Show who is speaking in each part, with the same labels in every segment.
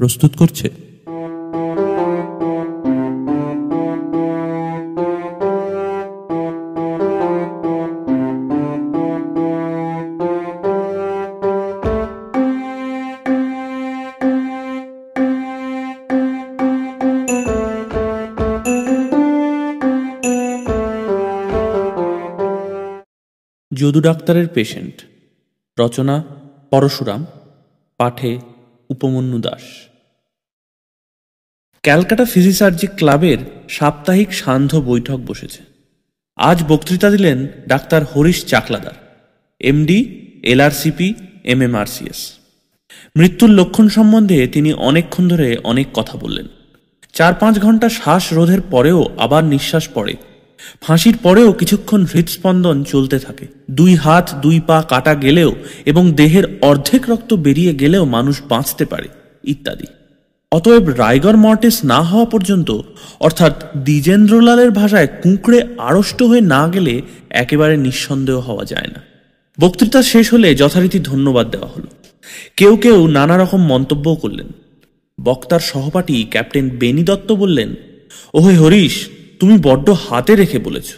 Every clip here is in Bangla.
Speaker 1: প্রস্তুত করছে যদু ডাক্তারের পেশেন্ট রচনা পরশুরাম পাঠে উপমন্যু দাস ক্যালকাটা ফিজিসার্জি ক্লাবের সাপ্তাহিক সান্ধ্য বৈঠক বসেছে আজ বক্তৃতা দিলেন doctor Harish Chakladar MD LRCP MMRCS মৃত্যুর লক্ষণ সম্বন্ধে তিনি অনেকক্ষণ ধরে অনেক কথা বললেন চার পাঁচ ঘন্টা শ্বাস রোধের পরেও আবার নিঃশ্বাস পড়ে ফাঁসির পরেও কিছুক্ষণ হৃদস্পন্দন চলতে থাকে দুই হাত দুই পা কাটা গেলেও এবং দেহের অর্ধেক রক্ত বেরিয়ে গেলেও মানুষ বাঁচতে পারে ইত্যাদি অতএব রায়গড় মর্টেস না হওয়া পর্যন্ত অর্থাৎ দ্বিজেন্দ্রলালের ভাষায় কুঁকড়ে আড়ষ্ট হয়ে না গেলে একেবারে নিঃসন্দেহ হওয়া যায় না বক্তৃতা শেষ হলে যথারীতি ধন্যবাদ দেওয়া হলো কেউ কেউ নানা রকম মন্তব্যও করলেন বক্তার সহপাঠী ক্যাপ্টেন বেনি দত্ত বললেন ওহে হরিশ তুমি বড্ড হাতে রেখে বলেছ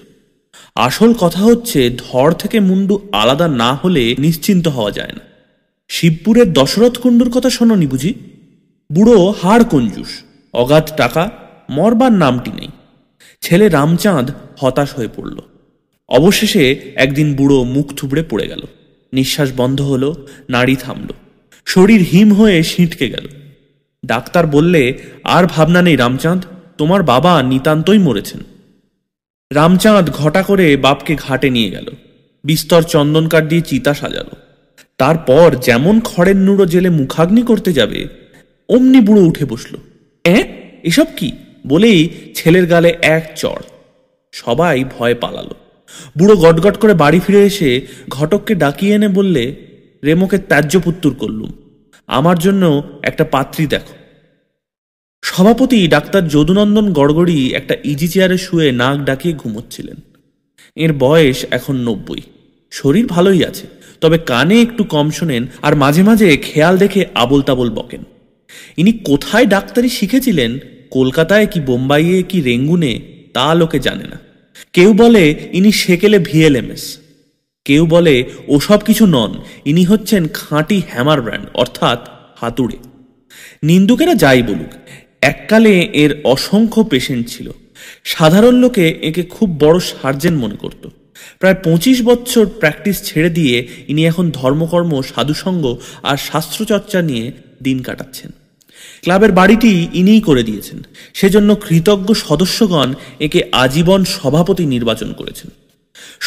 Speaker 1: আসল কথা হচ্ছে ধর থেকে মুন্ডু আলাদা না হলে নিশ্চিন্ত হওয়া যায় না শিবপুরের দশরথ কুণ্ডুর কথা শোনোনি বুঝি বুড়ো হাড় কঞ্জুস অগাধ টাকা মরবার নামটি নেই ছেলে রামচাঁদ হতাশ হয়ে পড়ল অবশেষে একদিন বুড়ো মুখ থুবড়ে পড়ে গেল নিঃশ্বাস বন্ধ হলো নাড়ি থামল শরীর হিম হয়ে ছিটকে গেল ডাক্তার বললে আর ভাবনা নেই রামচাঁদ তোমার বাবা নিতান্তই মরেছেন রামচাঁদ ঘটা করে বাপকে ঘাটে নিয়ে গেল বিস্তর চন্দন কাঠ দিয়ে চিতা সাজালো তারপর যেমন খড়ের নুড়ো জেলে মুখাগ্নি করতে যাবে অমনি বুড়ো উঠে বসল এ এসব কি বলেই ছেলের গালে এক চড় সবাই ভয় পালালো বুড়ো গটগট করে বাড়ি ফিরে এসে ঘটককে ডাকিয়ে এনে বললে রেমোকে ত্যায্য পুত্তুর করলুম আমার জন্য একটা পাত্রী দেখো সভাপতি ডাক্তার যদুনন্দন গড়গড়ি একটা ইজি চেয়ারে শুয়ে নাক ডাকিয়ে ঘুমোচ্ছিলেন এর বয়স এখন নব্বই শরীর ভালোই আছে তবে কানে একটু কম শোনেন আর মাঝে মাঝে খেয়াল দেখে আবল তাবল বকেন ইনি কোথায় ডাক্তারি শিখেছিলেন কলকাতায় কি বোম্বাইয়ে কি রেঙ্গুনে তা লোকে জানে না কেউ বলে ইনি সেকেলে ভিএলএমএস কেউ বলে ওসব কিছু নন ইনি হচ্ছেন খাঁটি হ্যামার ব্র্যান্ড অর্থাৎ হাতুড়ে নিন্দুকেরা যাই বলুক এককালে এর অসংখ্য পেশেন্ট ছিল সাধারণ লোকে একে খুব বড় সার্জেন মনে করত প্রায় পঁচিশ বছর প্র্যাকটিস ছেড়ে দিয়ে ইনি এখন ধর্মকর্ম সাধুসঙ্গ আর শাস্ত্রচর্চা নিয়ে দিন কাটাচ্ছেন ক্লাবের বাড়িটি ইনিই করে দিয়েছেন সেজন্য কৃতজ্ঞ সদস্যগণ একে আজীবন সভাপতি নির্বাচন করেছেন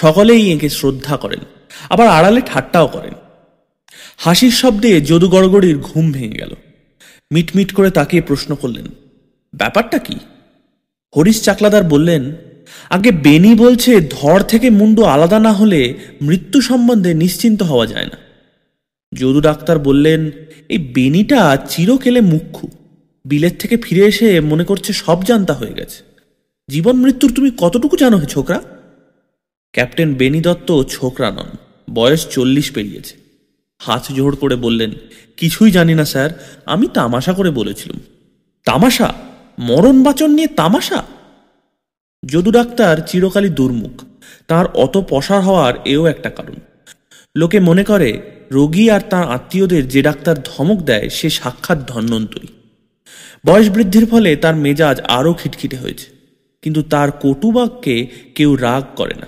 Speaker 1: সকলেই একে শ্রদ্ধা করেন আবার আড়ালে ঠাট্টাও করেন হাসির শব্দে যদু গড়গড়ির ঘুম ভেঙে গেল মিটমিট করে তাকে প্রশ্ন করলেন ব্যাপারটা কি হরিশ চাকলাদার বললেন আগে বেনি বলছে ধর থেকে মুন্ডু আলাদা না হলে মৃত্যু সম্বন্ধে নিশ্চিন্ত হওয়া যায় না যদু ডাক্তার বললেন এই বেনিটা চিরকেলে মুখ্যু বিলের থেকে ফিরে এসে মনে করছে সব জানতা হয়ে গেছে জীবন মৃত্যুর তুমি কতটুকু জানো হে ছোকরা ক্যাপ্টেন বেনি দত্ত ছোকরা নন বয়স চল্লিশ পেরিয়েছে হাত জোড় করে বললেন কিছুই জানি না স্যার আমি তামাশা করে বলেছিলাম তামাশা মরণ বাচন নিয়ে তামাশা যদু ডাক্তার চিরকালই দুর্মুখ তার অত পশার হওয়ার এও একটা কারণ লোকে মনে করে রোগী আর তাঁর আত্মীয়দের যে ডাক্তার ধমক দেয় সে সাক্ষাৎ ধন্যন্তরী বয়স বৃদ্ধির ফলে তার মেজাজ আরও খিটখিটে হয়েছে কিন্তু তার কটুবাক্যে কেউ রাগ করে না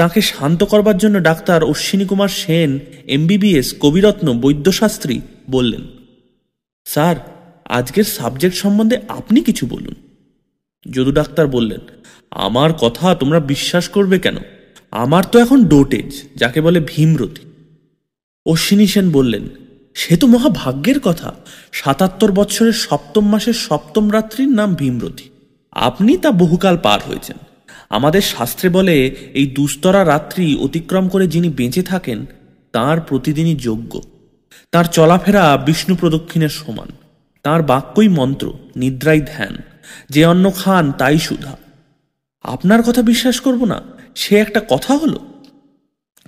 Speaker 1: তাকে শান্ত করবার জন্য ডাক্তার অশ্বিনী কুমার সেন এমবিবিএস কবিরত্ন বৈদ্যশাস্ত্রী বললেন স্যার আজকের সাবজেক্ট সম্বন্ধে আপনি কিছু বলুন যদু ডাক্তার বললেন আমার কথা তোমরা বিশ্বাস করবে কেন আমার তো এখন ডোটেজ যাকে বলে ভীমরতি অশ্বিনী সেন বললেন সে তো মহাভাগ্যের কথা সাতাত্তর বছরের সপ্তম মাসের সপ্তম রাত্রির নাম ভীমরতি আপনি তা বহুকাল পার হয়েছেন আমাদের শাস্ত্রে বলে এই দুস্তরা রাত্রি অতিক্রম করে যিনি বেঁচে থাকেন তার প্রতিদিনই যোগ্য তার চলাফেরা বিষ্ণু প্রদক্ষিণের সমান তার বাক্যই মন্ত্র নিদ্রাই ধ্যান যে অন্য খান তাই সুধা আপনার কথা বিশ্বাস করব না সে একটা কথা হলো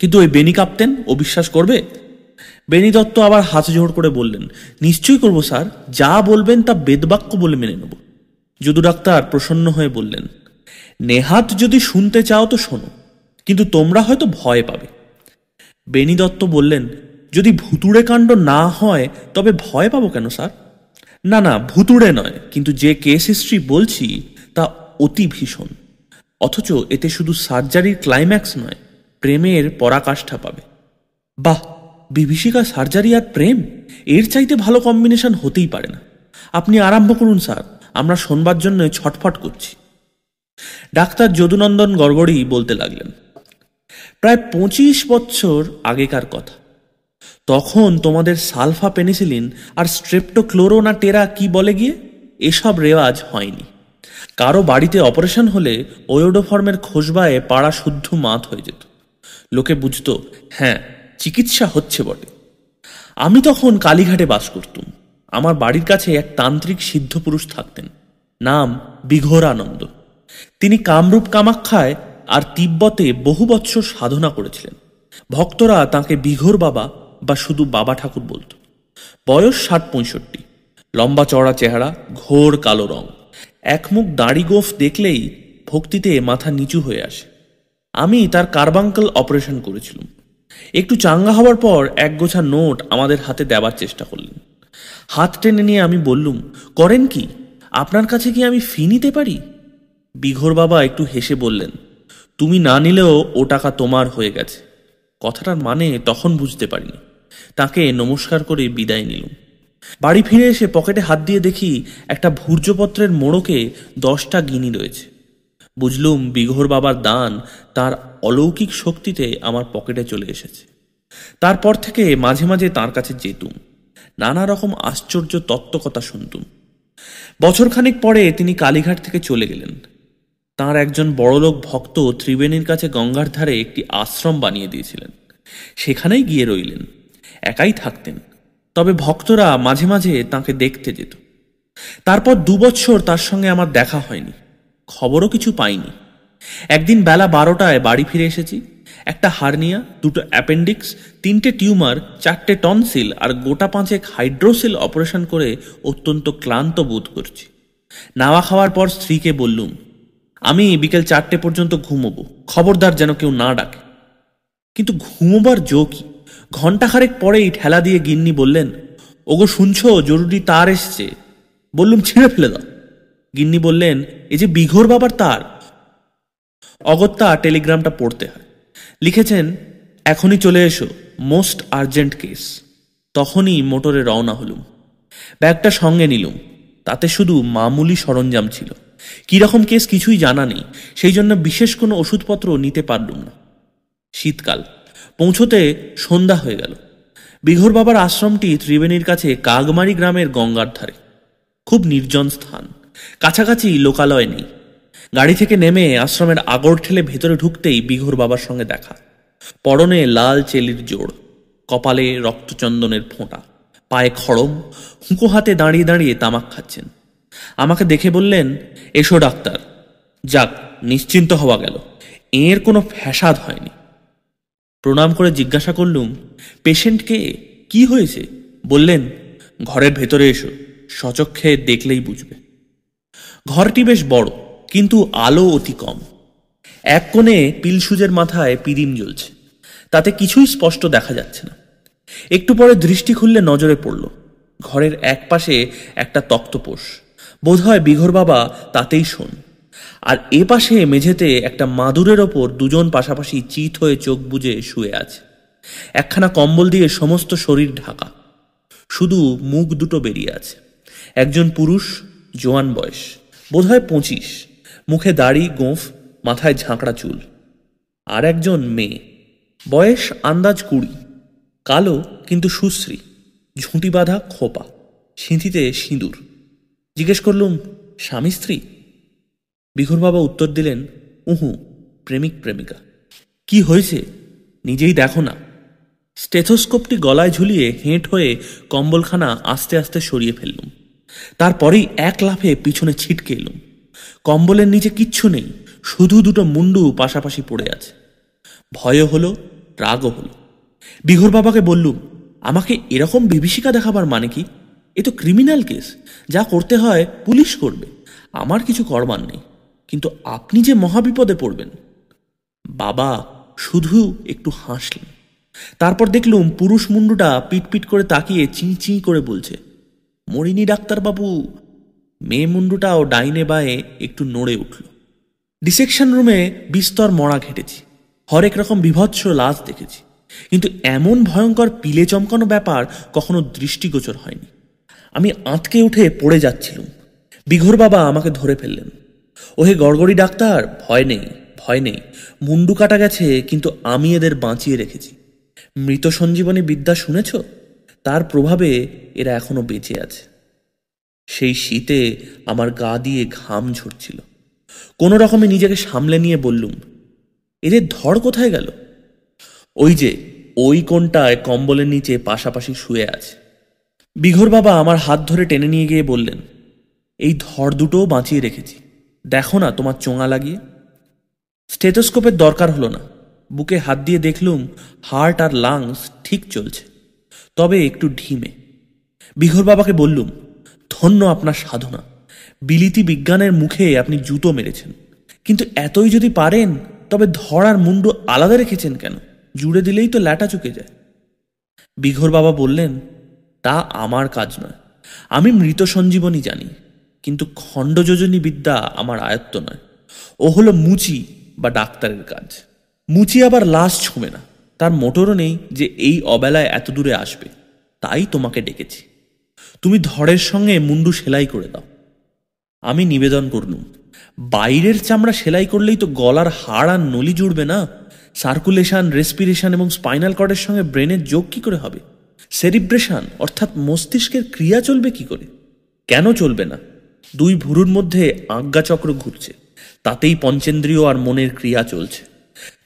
Speaker 1: কিন্তু ওই বেনি কাঁপতেন ও বিশ্বাস করবে বেনি দত্ত আবার হাত জোড় করে বললেন নিশ্চয়ই করব স্যার যা বলবেন তা বেদবাক্য বলে মেনে নেব যদু ডাক্তার প্রসন্ন হয়ে বললেন নেহাত যদি শুনতে চাও তো শোনো কিন্তু তোমরা হয়তো ভয় পাবে বেনি দত্ত বললেন যদি ভুতুড়ে কাণ্ড না হয় তবে ভয় পাবো কেন স্যার না না ভুতুড়ে নয় কিন্তু যে কেস হিস্ট্রি বলছি তা অতি ভীষণ অথচ এতে শুধু সার্জারির ক্লাইম্যাক্স নয় প্রেমের পরাকাষ্ঠা পাবে বাহ বিভীষিকা সার্জারি আর প্রেম এর চাইতে ভালো কম্বিনেশন হতেই পারে না আপনি আরম্ভ করুন স্যার আমরা শোনবার জন্য ছটফট করছি ডাক্তার যদুনন্দন গড়গড়ি বলতে লাগলেন প্রায় পঁচিশ বছর আগেকার কথা তখন তোমাদের সালফা পেনিসিলিন আর স্ট্রেপ্টোক্লোরোনা টেরা কি বলে গিয়ে এসব রেওয়াজ হয়নি কারো বাড়িতে অপারেশন হলে ওয়োডোফর্মের খোঁজবায়ে পাড়া শুদ্ধ মাত হয়ে যেত লোকে বুঝত হ্যাঁ চিকিৎসা হচ্ছে বটে আমি তখন কালীঘাটে বাস করতুম আমার বাড়ির কাছে এক তান্ত্রিক সিদ্ধ পুরুষ থাকতেন নাম বিঘোর আনন্দ তিনি কামরূপ কামাক্ষায় আর তিব্বতে বহু বৎসর সাধনা করেছিলেন ভক্তরা তাকে বিঘোর বাবা বা শুধু বাবা ঠাকুর বলত বয়স ষাট পঁয়ষট্টি লম্বা চড়া চেহারা ঘোর কালো রঙ একমুখ গোফ দেখলেই ভক্তিতে মাথা নিচু হয়ে আসে আমি তার কার্বাঙ্কল অপারেশন করেছিলাম একটু চাঙ্গা হওয়ার পর একগোছা নোট আমাদের হাতে দেবার চেষ্টা করলেন হাত টেনে নিয়ে আমি বললুম করেন কি আপনার কাছে কি আমি ফি নিতে পারি বিঘোর বাবা একটু হেসে বললেন তুমি না নিলেও ও টাকা তোমার হয়ে গেছে কথাটার মানে তখন বুঝতে পারিনি তাকে নমস্কার করে বিদায় নিলুম বাড়ি ফিরে এসে পকেটে হাত দিয়ে দেখি একটা ভূর্যপত্রের মোড়কে দশটা গিনি রয়েছে বুঝলুম বিঘোর বাবার দান তার অলৌকিক শক্তিতে আমার পকেটে চলে এসেছে তারপর থেকে মাঝে মাঝে তার কাছে যেতুম নানা রকম আশ্চর্য তত্ত্বকতা শুনতুম বছরখানেক পরে তিনি কালীঘাট থেকে চলে গেলেন তার একজন বড়লোক ভক্ত ত্রিবেণীর কাছে গঙ্গার ধারে একটি আশ্রম বানিয়ে দিয়েছিলেন সেখানেই গিয়ে রইলেন একাই থাকতেন তবে ভক্তরা মাঝে মাঝে তাকে দেখতে যেত তারপর দুবছর তার সঙ্গে আমার দেখা হয়নি খবরও কিছু পাইনি একদিন বেলা বারোটায় বাড়ি ফিরে এসেছি একটা হার্নিয়া দুটো অ্যাপেন্ডিক্স তিনটে টিউমার চারটে টনসিল আর গোটা পাঁচেক হাইড্রোসিল অপারেশন করে অত্যন্ত ক্লান্ত বোধ করছি নাওয়া খাওয়ার পর স্ত্রীকে বললুম আমি বিকেল চারটে পর্যন্ত ঘুমোবো খবরদার যেন কেউ না ডাকে কিন্তু ঘুমোবার জো কি ঘণ্টাখানেক পরেই ঠেলা দিয়ে গিন্নি বললেন ওগো শুনছ জরুরি তার এসছে বললুম ছিঁড়ে ফেলে দাও গিন্নি বললেন এই যে বিঘোর বাবার তার অগত্যা টেলিগ্রামটা পড়তে হয় লিখেছেন এখনই চলে এসো মোস্ট আর্জেন্ট কেস তখনই মোটরে রওনা হলুম ব্যাগটা সঙ্গে নিলুম তাতে শুধু মামুলি সরঞ্জাম ছিল কীরকম কেস কিছুই জানা নেই সেই জন্য বিশেষ কোনো ওষুধপত্র নিতে পারলুম না শীতকাল পৌঁছতে সন্ধ্যা হয়ে গেল বিঘর বাবার আশ্রমটি ত্রিবেণীর কাছে কাগমারি গ্রামের গঙ্গার ধারে খুব নির্জন স্থান কাছাকাছি লোকালয় নেই গাড়ি থেকে নেমে আশ্রমের আগর ঠেলে ভেতরে ঢুকতেই বিঘর বাবার সঙ্গে দেখা পরনে লাল চেলির জোড় কপালে রক্তচন্দনের ফোঁটা পায়ে খড়ম হুঁকো হাতে দাঁড়িয়ে দাঁড়িয়ে তামাক খাচ্ছেন আমাকে দেখে বললেন এসো ডাক্তার যাক নিশ্চিন্ত হওয়া গেল এর কোনো ফ্যাসাদ হয়নি প্রণাম করে জিজ্ঞাসা করলুম পেশেন্টকে কি হয়েছে বললেন ঘরের ভেতরে এসো সচক্ষে দেখলেই বুঝবে ঘরটি বেশ বড় কিন্তু আলো অতি কম এক কোণে পিলসুজের মাথায় পিদিম জ্বলছে তাতে কিছুই স্পষ্ট দেখা যাচ্ছে না একটু পরে দৃষ্টি খুললে নজরে পড়ল ঘরের এক পাশে একটা তক্তপোষ বোধ হয় বিঘর বাবা তাতেই শোন আর এ পাশে মেঝেতে একটা মাদুরের ওপর দুজন পাশাপাশি চিত হয়ে চোখ বুজে শুয়ে আছে একখানা কম্বল দিয়ে সমস্ত শরীর ঢাকা শুধু মুখ দুটো বেরিয়ে আছে একজন পুরুষ জোয়ান বয়স বোধহয় পঁচিশ মুখে দাড়ি গোঁফ মাথায় ঝাঁকড়া চুল আর একজন মেয়ে বয়স আন্দাজ কুড়ি কালো কিন্তু সুশ্রী ঝুঁটি বাঁধা খোপা সিঁথিতে সিঁদুর জিজ্ঞেস করলুম স্বামী স্ত্রী বিঘুর বাবা উত্তর দিলেন উহু প্রেমিক প্রেমিকা কি হয়েছে নিজেই দেখো না স্টেথোস্কোপটি গলায় ঝুলিয়ে হেঁট হয়ে কম্বলখানা আস্তে আস্তে সরিয়ে ফেললুম তারপরেই এক লাফে পিছনে ছিটকে এলুম কম্বলের নিচে কিচ্ছু নেই শুধু দুটো মুন্ডু পাশাপাশি পড়ে আছে ভয়ও হলো রাগও হলো বিঘুর বাবাকে বললুম আমাকে এরকম বিভীষিকা দেখাবার মানে কি এ তো ক্রিমিনাল কেস যা করতে হয় পুলিশ করবে আমার কিছু করবার নেই কিন্তু আপনি যে মহাবিপদে পড়বেন বাবা শুধু একটু হাসলেন তারপর দেখলুম পুরুষ মুন্ডুটা পিটপিট করে তাকিয়ে চিঁ চিঁ করে বলছে মরিনি ডাক্তারবাবু মেয়ে মুন্ডুটাও ডাইনে বায়ে একটু নড়ে উঠল ডিসেকশন রুমে বিস্তর মরা ঘেটেছি হরেক রকম বিভৎস লাশ দেখেছি কিন্তু এমন ভয়ঙ্কর পিলে চমকানো ব্যাপার কখনো দৃষ্টিগোচর হয়নি আমি আঁতকে উঠে পড়ে যাচ্ছিলুম বিঘোর বাবা আমাকে ধরে ফেললেন ওহে গড়গড়ি ডাক্তার ভয় নেই ভয় নেই মুন্ডু কাটা গেছে কিন্তু আমি এদের বাঁচিয়ে রেখেছি মৃত সঞ্জীবনী বিদ্যা শুনেছ তার প্রভাবে এরা এখনো বেঁচে আছে সেই শীতে আমার গা দিয়ে ঘাম ঝরছিল কোনো রকমে নিজেকে সামলে নিয়ে বললুম এদের ধর কোথায় গেল ওই যে ওই কোনটায় কম্বলের নিচে পাশাপাশি শুয়ে আছে বিঘর বাবা আমার হাত ধরে টেনে নিয়ে গিয়ে বললেন এই ধর দুটোও বাঁচিয়ে রেখেছি দেখো না তোমার চোঙা লাগিয়ে স্টেথোস্কোপের দরকার হলো না বুকে হাত দিয়ে দেখলুম হার্ট আর লাংস ঠিক চলছে তবে একটু ঢিমে বিঘর বাবাকে বললুম ধন্য আপনার সাধনা বিলিতি বিজ্ঞানের মুখে আপনি জুতো মেরেছেন কিন্তু এতই যদি পারেন তবে ধরার মুন্ড আলাদা রেখেছেন কেন জুড়ে দিলেই তো ল্যাটা চুকে যায় বিঘর বাবা বললেন তা আমার কাজ নয় আমি মৃত সঞ্জীবনী জানি কিন্তু খণ্ডযোজনী বিদ্যা আমার আয়ত্ত নয় ও হলো মুচি বা ডাক্তারের কাজ মুচি আবার লাশ ছুঁবে না তার মোটরও নেই যে এই অবেলায় এত দূরে আসবে তাই তোমাকে ডেকেছি তুমি ধরের সঙ্গে মুন্ডু সেলাই করে দাও আমি নিবেদন করলুম বাইরের চামড়া সেলাই করলেই তো গলার হাড় আর নলি জুড়বে না সার্কুলেশন রেসপিরেশন এবং স্পাইনাল কর্ডের সঙ্গে ব্রেনের যোগ কি করে হবে সেরিব্রেশন অর্থাৎ মস্তিষ্কের ক্রিয়া চলবে কি করে কেন চলবে না দুই ভুরুর মধ্যে আজ্ঞাচক্র ঘুরছে তাতেই পঞ্চেন্দ্রিয় আর মনের ক্রিয়া চলছে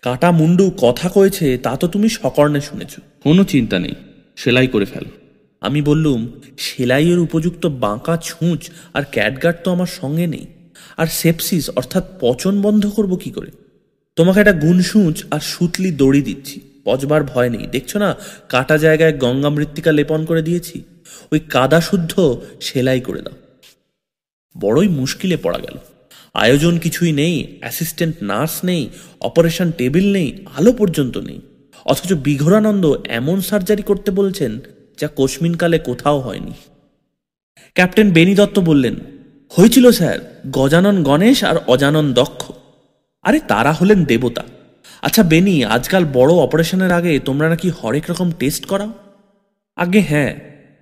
Speaker 1: কাটা মুন্ডু কথা কয়েছে তা তো তুমি সকর্ণে শুনেছ কোনো চিন্তা নেই সেলাই করে ফেল আমি বললুম সেলাইয়ের উপযুক্ত বাঁকা ছুঁচ আর ক্যাটগার্ড তো আমার সঙ্গে নেই আর সেপসিস অর্থাৎ পচন বন্ধ করব কি করে তোমাকে একটা গুনসুঁচ আর সুতলি দড়ি দিচ্ছি পচবার ভয় নেই দেখছো না কাটা জায়গায় গঙ্গা মৃত্তিকা লেপন করে দিয়েছি ওই কাদা শুদ্ধ সেলাই করে দাও বড়ই মুশকিলে পড়া গেল আয়োজন কিছুই নেই অ্যাসিস্ট্যান্ট নার্স নেই অপারেশন টেবিল নেই আলো পর্যন্ত নেই অথচ বিঘোরানন্দ এমন সার্জারি করতে বলছেন যা কোশ্মিনকালে কোথাও হয়নি ক্যাপ্টেন বেনি দত্ত বললেন হয়েছিল স্যার গজানন গণেশ আর অজানন দক্ষ আরে তারা হলেন দেবতা আচ্ছা বেনি আজকাল বড় অপারেশনের আগে তোমরা নাকি হরেক রকম টেস্ট করাও আগে হ্যাঁ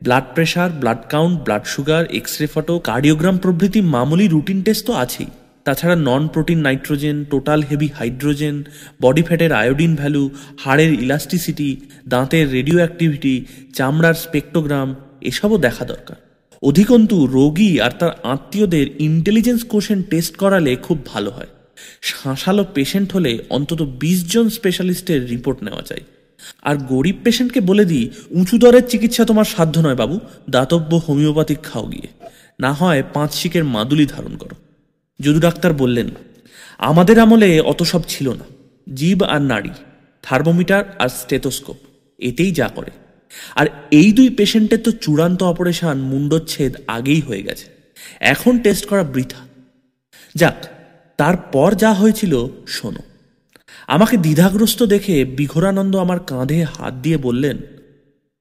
Speaker 1: blood pressure blood count blood sugar X ray photo cardiogram প্রভৃতি মামুলি রুটিন টেস্ট তো আছেই তাছাড়া non protein nitrogen total heavy hydrogen body ফ্যাটের আয়োডিন ভ্যালু হাড়ের ইলাস্টিসিটি দাঁতের রেডিও অ্যাক্টিভিটি চামড়ার স্পেক্টোগ্রাম এসবও দেখা দরকার অধিকন্তু রোগী আর তার আত্মীয়দের ইন্টেলিজেন্স কোশেন টেস্ট করালে খুব ভালো হয় শাঁসালো পেশেন্ট হলে অন্তত বিশ জন স্পেশালিস্টের রিপোর্ট নেওয়া যায় আর গরিব পেশেন্টকে বলে দিই উঁচু দরের চিকিৎসা তোমার সাধ্য নয় বাবু দাতব্য হোমিওপ্যাথিক খাও গিয়ে না হয় পাঁচ শিকের মাদুলি ধারণ করো যদু ডাক্তার বললেন আমাদের আমলে অত সব ছিল না জীব আর নারী থার্মোমিটার আর স্টেথোস্কোপ এতেই যা করে আর এই দুই পেশেন্টের তো চূড়ান্ত অপারেশন মুন্ডচ্ছেদ আগেই হয়ে গেছে এখন টেস্ট করা বৃথা যাক তারপর যা হয়েছিল শোনো আমাকে দ্বিধাগ্রস্ত দেখে বিঘোরানন্দ আমার কাঁধে হাত দিয়ে বললেন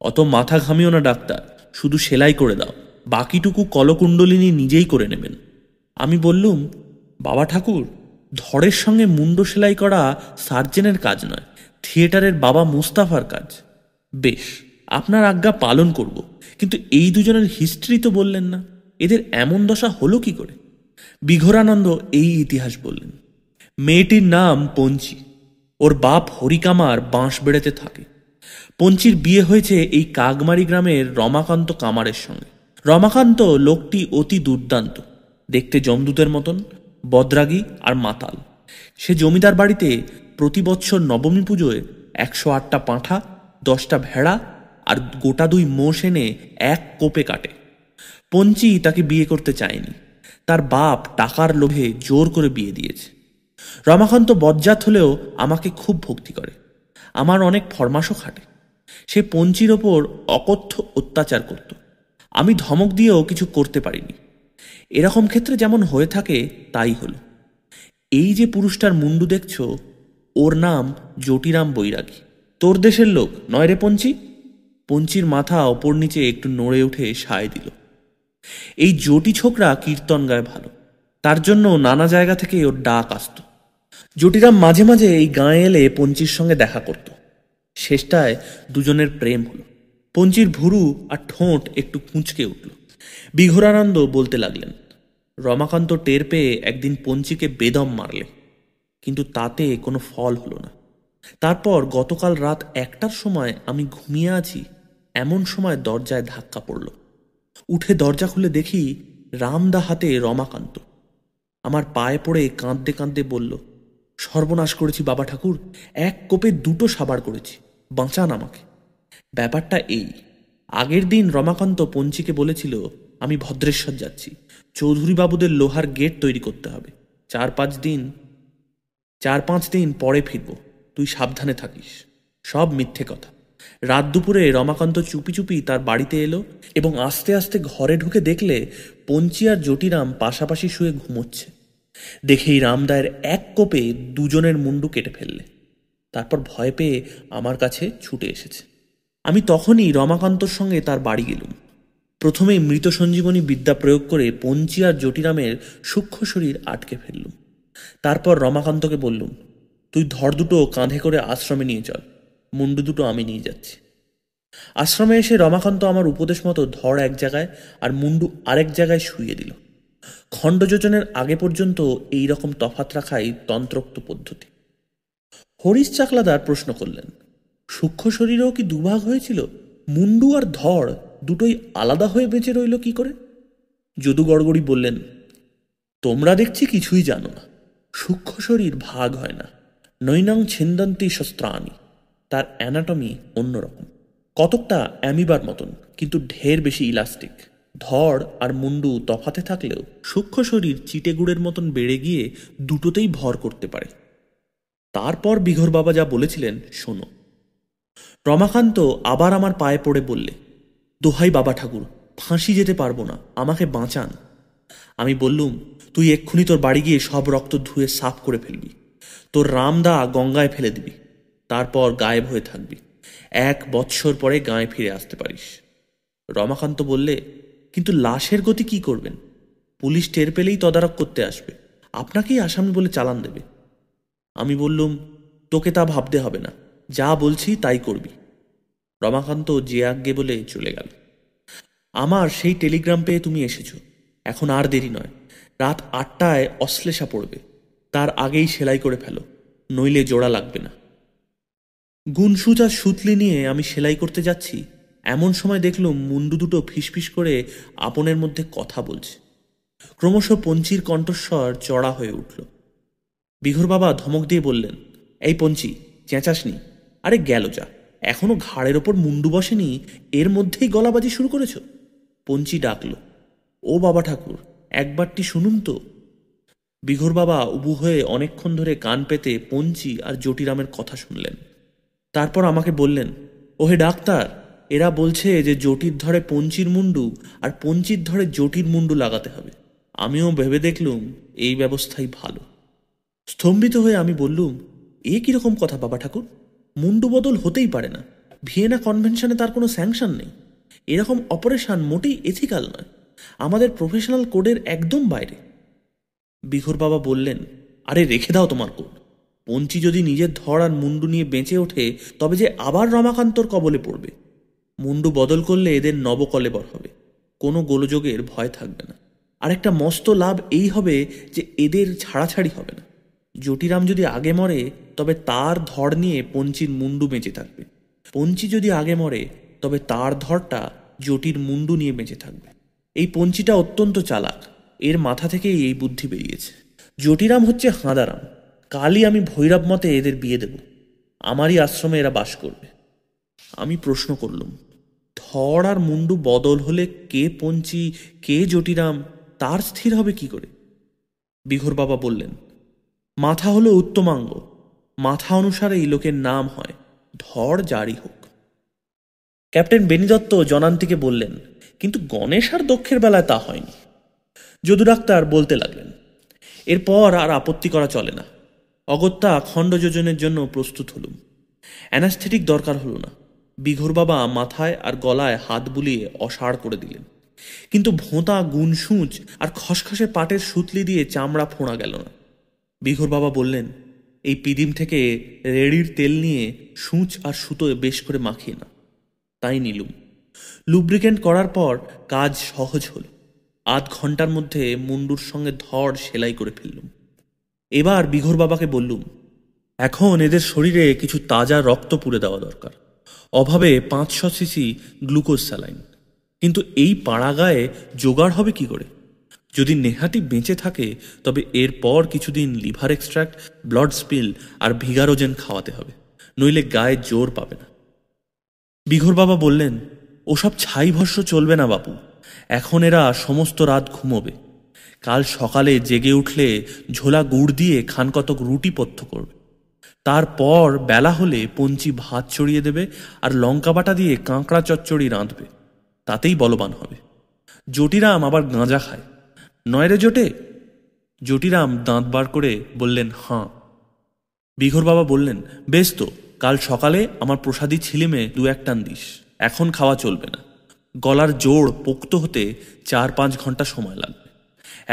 Speaker 1: অত মাথা ঘামিও না ডাক্তার শুধু সেলাই করে দাও বাকিটুকু কলকুণ্ডলিনী নিজেই করে নেবেন আমি বললুম বাবা ঠাকুর ধরের সঙ্গে মুন্ড সেলাই করা সার্জেনের কাজ নয় থিয়েটারের বাবা মুস্তাফার কাজ বেশ আপনার আজ্ঞা পালন করব কিন্তু এই দুজনের হিস্ট্রি তো বললেন না এদের এমন দশা হলো কি করে বিঘোরানন্দ এই ইতিহাস বললেন মেয়েটির নাম পঞ্চি ওর বাপ হরিকামার বাঁশ বেড়েতে থাকে পঞ্চির বিয়ে হয়েছে এই কাগমারি গ্রামের রমাকান্ত কামারের সঙ্গে রমাকান্ত লোকটি অতি দুর্দান্ত দেখতে জমদুতের মতন বদরাগী আর মাতাল সে জমিদার বাড়িতে প্রতি বছর নবমী পুজোয় একশো আটটা পাঁঠা দশটা ভেড়া আর গোটা দুই মোষ এনে এক কোপে কাটে পঞ্চি তাকে বিয়ে করতে চায়নি তার বাপ টাকার লোভে জোর করে বিয়ে দিয়েছে রমাকান্ত বজ্জাত হলেও আমাকে খুব ভক্তি করে আমার অনেক ফরমাশও খাটে সে পঞ্চির ওপর অকথ্য অত্যাচার করত আমি ধমক দিয়েও কিছু করতে পারিনি এরকম ক্ষেত্রে যেমন হয়ে থাকে তাই হলো এই যে পুরুষটার মুন্ডু দেখছ ওর নাম জটিরাম বৈরাগী তোর দেশের লোক নয় রে পঞ্চি পঞ্চির মাথা অপর নিচে একটু নড়ে উঠে সায় দিল এই জটি ছোকরা কীর্তন গায় ভালো তার জন্য নানা জায়গা থেকে ওর ডাক আসতো জটিরাম মাঝে মাঝে এই গাঁয়ে এলে পঞ্চির সঙ্গে দেখা করত শেষটায় দুজনের প্রেম হল পঞ্চির ভুরু আর ঠোঁট একটু কুঁচকে উঠল বিঘোরানন্দ বলতে লাগলেন রমাকান্ত টের পেয়ে একদিন পঞ্চিকে বেদম মারলে কিন্তু তাতে কোনো ফল হলো না তারপর গতকাল রাত একটার সময় আমি ঘুমিয়ে আছি এমন সময় দরজায় ধাক্কা পড়ল উঠে দরজা খুলে দেখি রামদা হাতে রমাকান্ত আমার পায়ে পড়ে কাঁদতে কাঁদতে বলল সর্বনাশ করেছি বাবা ঠাকুর এক কোপে দুটো সাবার করেছি বাঁচান আমাকে ব্যাপারটা এই আগের দিন রমাকান্ত পঞ্চিকে বলেছিল আমি ভদ্রেশ্বর যাচ্ছি চৌধুরী বাবুদের লোহার গেট তৈরি করতে হবে চার পাঁচ দিন চার পাঁচ দিন পরে ফিরব তুই সাবধানে থাকিস সব মিথ্যে কথা রাত দুপুরে রমাকান্ত চুপি চুপি তার বাড়িতে এলো এবং আস্তে আস্তে ঘরে ঢুকে দেখলে পঞ্চি আর জটিরাম পাশাপাশি শুয়ে ঘুমোচ্ছে দেখেই রামদায়ের এক কোপে দুজনের মুন্ডু কেটে ফেললে তারপর ভয় পেয়ে আমার কাছে ছুটে এসেছে আমি তখনই রমাকান্তর সঙ্গে তার বাড়ি গেলুম প্রথমেই মৃত সঞ্জীবনী বিদ্যা প্রয়োগ করে পঞ্চি আর জটিরামের সূক্ষ্ম শরীর আটকে ফেললুম তারপর রমাকান্তকে বললুম তুই ধর দুটো কাঁধে করে আশ্রমে নিয়ে চল মুন্ডু দুটো আমি নিয়ে যাচ্ছি আশ্রমে এসে রমাকান্ত আমার উপদেশ মতো ধর এক জায়গায় আর মুন্ডু আরেক জায়গায় শুইয়ে দিল খণ্ডযোজনের আগে পর্যন্ত এই রকম তফাত রাখাই তন্ত্রোক্ত পদ্ধতি হরিশ চাকলাদার প্রশ্ন করলেন সূক্ষ্ম শরীরেও কি দুভাগ হয়েছিল মুন্ডু আর ধর দুটোই আলাদা হয়ে বেঁচে রইল কি করে যদু গড়গড়ি বললেন তোমরা দেখছি কিছুই জানো না সূক্ষ্ম শরীর ভাগ হয় না নৈনং ছিন্দান্তি শস্ত্রাণী তার অ্যানাটমি অন্যরকম কতকটা অ্যামিবার মতন কিন্তু ঢের বেশি ইলাস্টিক ধর আর মুন্ডু তফাতে থাকলেও সূক্ষ্ম শরীর চিটেগুড়ের মতন বেড়ে গিয়ে দুটোতেই ভর করতে পারে তারপর বিঘর বাবা যা বলেছিলেন শোনো রমাকান্ত আবার আমার পায়ে পড়ে বললে দোহাই বাবা ঠাকুর ফাঁসি যেতে পারবো না আমাকে বাঁচান আমি বললুম তুই এক্ষুনি তোর বাড়ি গিয়ে সব রক্ত ধুয়ে সাফ করে ফেলবি তোর রামদা গঙ্গায় ফেলে দিবি তারপর গায়েব হয়ে থাকবি এক বৎসর পরে গাঁয়ে ফিরে আসতে পারিস রমাকান্ত বললে কিন্তু লাশের গতি কি করবেন পুলিশ টের পেলেই তদারক করতে আসবে আপনাকেই আসামি বলে চালান দেবে আমি বললুম তোকে তা ভাবতে হবে না যা বলছি তাই করবি রমাকান্ত যে আজ্ঞে বলে চলে গেল আমার সেই টেলিগ্রাম পেয়ে তুমি এসেছো এখন আর দেরি নয় রাত আটটায় অশ্লেষা পড়বে তার আগেই সেলাই করে ফেলো নইলে জোড়া লাগবে না গুনসুজা সুতলি নিয়ে আমি সেলাই করতে যাচ্ছি এমন সময় দেখলুম মুন্ডু দুটো ফিসফিস করে আপনের মধ্যে কথা বলছে ক্রমশ পঞ্চির কণ্ঠস্বর চড়া হয়ে উঠল বিঘর বাবা ধমক দিয়ে বললেন এই পঞ্চি চেঁচাসনি আরে গেল যা এখনো ঘাড়ের ওপর মুন্ডু বসেনি এর মধ্যেই গলাবাজি শুরু করেছ পঞ্চি ডাকল ও বাবা ঠাকুর একবারটি শুনুন তো বিঘর বাবা উবু হয়ে অনেকক্ষণ ধরে কান পেতে পঞ্চি আর জটিরামের কথা শুনলেন তারপর আমাকে বললেন ওহে ডাক্তার এরা বলছে যে জটির ধরে পঞ্চির মুন্ডু আর পঞ্চির ধরে জটির মুন্ডু লাগাতে হবে আমিও ভেবে দেখলুম এই ব্যবস্থাই ভালো স্তম্ভিত হয়ে আমি বললুম এ কিরকম কথা বাবা ঠাকুর মুন্ডু বদল হতেই পারে না ভিয়েনা কনভেনশনে তার কোনো স্যাংশন নেই এরকম অপারেশন মোটেই এথিক্যাল নয় আমাদের প্রফেশনাল কোডের একদম বাইরে বিঘুর বাবা বললেন আরে রেখে দাও তোমার কোড পঞ্চি যদি নিজের ধর আর মুন্ডু নিয়ে বেঁচে ওঠে তবে যে আবার রমাকান্তর কবলে পড়বে মুন্ডু বদল করলে এদের নবকলেবর হবে কোনো গোলযোগের ভয় থাকবে না আর একটা মস্ত লাভ এই হবে যে এদের ছাড়াছাড়ি হবে না জটিরাম যদি আগে মরে তবে তার ধর নিয়ে পঞ্চির মুন্ডু বেঁচে থাকবে পঞ্চি যদি আগে মরে তবে তার ধরটা জটির মুন্ডু নিয়ে বেঁচে থাকবে এই পঞ্চিটা অত্যন্ত চালাক এর মাথা থেকেই এই বুদ্ধি বেরিয়েছে জটিরাম হচ্ছে হাঁদারাম কালই আমি ভৈরব মতে এদের বিয়ে দেব আমারই আশ্রমে এরা বাস করবে আমি প্রশ্ন করলুম থর আর মুন্ডু বদল হলে কে পঞ্চি কে জটিরাম তার স্থির হবে কি করে বিঘোর বাবা বললেন মাথা হলো উত্তমাঙ্গ মাথা অনুসারে এই লোকের নাম হয় ধর জারি হোক ক্যাপ্টেন বেনিদত্ত জনান্তিকে বললেন কিন্তু গণেশ আর দক্ষের বেলায় তা হয়নি যদু ডাক্তার বলতে লাগলেন এরপর আর আপত্তি করা চলে না অগত্যা খণ্ড যোজনের জন্য প্রস্তুত হলুম অ্যানাস্থেটিক দরকার হলো না বিঘোর বাবা মাথায় আর গলায় হাত বুলিয়ে অসাড় করে দিলেন কিন্তু ভোঁতা গুনসুঁচ আর খসখসে পাটের সুতলি দিয়ে চামড়া ফোঁড়া গেল না বিঘোর বাবা বললেন এই পিদিম থেকে রেড়ির তেল নিয়ে সুঁচ আর সুতো বেশ করে মাখিয়ে না তাই নিলুম লুব্রিকেন্ট করার পর কাজ সহজ হল আধ ঘন্টার মধ্যে মুন্ডুর সঙ্গে ধর সেলাই করে ফেললুম এবার বিঘোর বাবাকে বললুম এখন এদের শরীরে কিছু তাজা রক্ত পুড়ে দেওয়া দরকার অভাবে পাঁচশো সিসি গ্লুকোজ স্যালাইন কিন্তু এই পাড়া গায়ে জোগাড় হবে কি করে যদি নেহাটি বেঁচে থাকে তবে এরপর কিছুদিন লিভার এক্সট্রাক্ট ব্লড স্পিল আর ভিগারোজেন খাওয়াতে হবে নইলে গায়ে জোর পাবে না বিঘোর বাবা বললেন ওসব ছাই ভস্য চলবে না বাপু এখন এরা সমস্ত রাত ঘুমোবে কাল সকালে জেগে উঠলে ঝোলা গুড় দিয়ে খানকতক রুটি পথ্য করবে তারপর বেলা হলে পঞ্চি ভাত ছড়িয়ে দেবে আর লঙ্কা বাটা দিয়ে কাঁকড়া চচ্চড়ি রাঁধবে তাতেই বলবান হবে জটিরাম আবার গাঁজা খায় নয়রে জোটে জটিরাম দাঁত বার করে বললেন হাঁ বিঘর বাবা বললেন বেশ তো কাল সকালে আমার প্রসাদী ছিলিমে দু এক টান দিস এখন খাওয়া চলবে না গলার জোর পোক্ত হতে চার পাঁচ ঘন্টা সময় লাগবে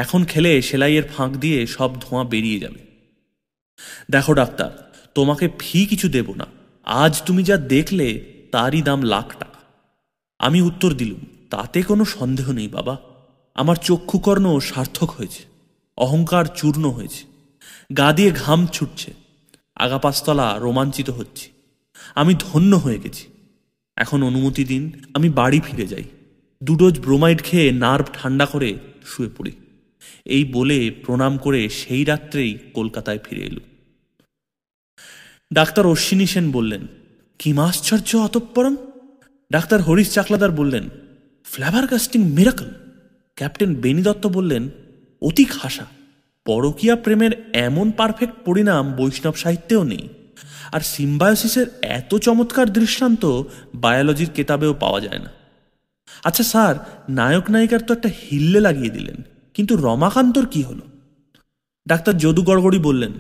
Speaker 1: এখন খেলে সেলাইয়ের ফাঁক দিয়ে সব ধোঁয়া বেরিয়ে যাবে দেখো ডাক্তার তোমাকে ফি কিছু দেব না আজ তুমি যা দেখলে তারই দাম লাখ টাকা আমি উত্তর দিলুম তাতে কোনো সন্দেহ নেই বাবা আমার চক্ষুকর্ণ সার্থক হয়েছে অহংকার চূর্ণ হয়েছে গা দিয়ে ঘাম ছুটছে আগাপাস্তলা রোমাঞ্চিত হচ্ছে আমি ধন্য হয়ে গেছি এখন অনুমতি দিন আমি বাড়ি ফিরে যাই দুডোজ ব্রোমাইড খেয়ে নার্ভ ঠান্ডা করে শুয়ে পড়ি এই বলে প্রণাম করে সেই রাত্রেই কলকাতায় ফিরে এলো ডাক্তার অশ্বিনী সেন বললেন কিমাশ্চর্য অতঃপরম ডাক্তার হরিশ চাকলাদার বললেন flavour casting miracle captain Beni Dutta বললেন অতি খাসা পরকীয়া প্রেমের এমন পারফেক্ট পরিণাম বৈষ্ণব সাহিত্যেও নেই আর সিম্বায়োসিসের এত চমৎকার দৃষ্টান্ত বায়োলজির কেতাবেও পাওয়া যায় না আচ্ছা স্যার নায়ক নায়িকার তো একটা হিল্লে লাগিয়ে দিলেন কিন্তু রমাকান্তর কি হলো ডাক্তার যদু গড়গড়ি বললেন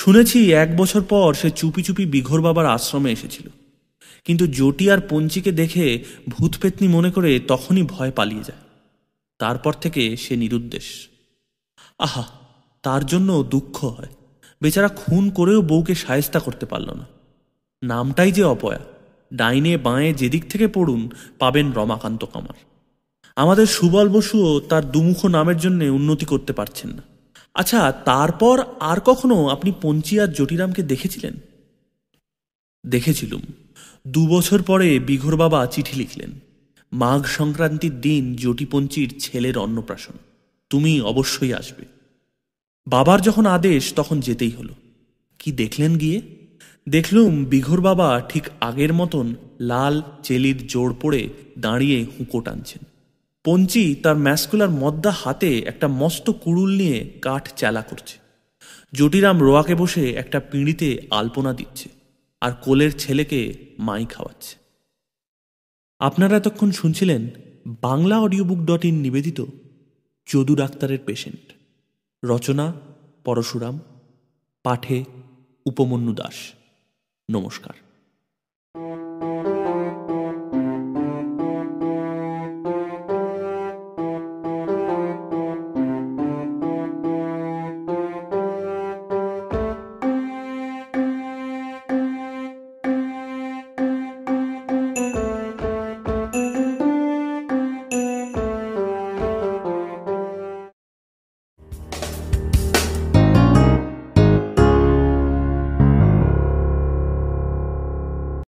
Speaker 1: শুনেছি এক বছর পর সে চুপি চুপি বিঘোর বাবার আশ্রমে এসেছিল কিন্তু জটি আর পঞ্চিকে দেখে ভূতপেতনি মনে করে তখনই ভয় পালিয়ে যায় তারপর থেকে সে নিরুদ্দেশ আহা তার জন্য দুঃখ হয় বেচারা খুন করেও বউকে সায়স্তা করতে পারল না নামটাই যে অপয়া ডাইনে বাঁয়ে যেদিক থেকে পড়ুন পাবেন রমাকান্ত কামার আমাদের সুবল বসুও তার দুমুখ নামের জন্য উন্নতি করতে পারছেন না আচ্ছা তারপর আর কখনো আপনি পঞ্চি আর জটিরামকে দেখেছিলেন দেখেছিলুম দু বছর পরে বিঘোর বাবা চিঠি লিখলেন মাঘ সংক্রান্তির দিন জটিপঞ্চির ছেলের অন্নপ্রাশন তুমি অবশ্যই আসবে বাবার যখন আদেশ তখন যেতেই হলো কি দেখলেন গিয়ে দেখলুম বিঘোর বাবা ঠিক আগের মতন লাল চেলির জোর পড়ে দাঁড়িয়ে হুঁকো টানছেন পঞ্চি তার ম্যাসকুলার মদ্দা হাতে একটা মস্ত কুড়ুল নিয়ে কাঠ চালা করছে জটিরাম রোয়াকে বসে একটা পিঁড়িতে আলপনা দিচ্ছে আর কোলের ছেলেকে মাই খাওয়াচ্ছে আপনারা এতক্ষণ শুনছিলেন Bangla audio book dot in নিবেদিত যদু ডাক্তারের পেশেন্ট রচনা পরশুরাম পাঠে উপমন্যু দাস নমস্কার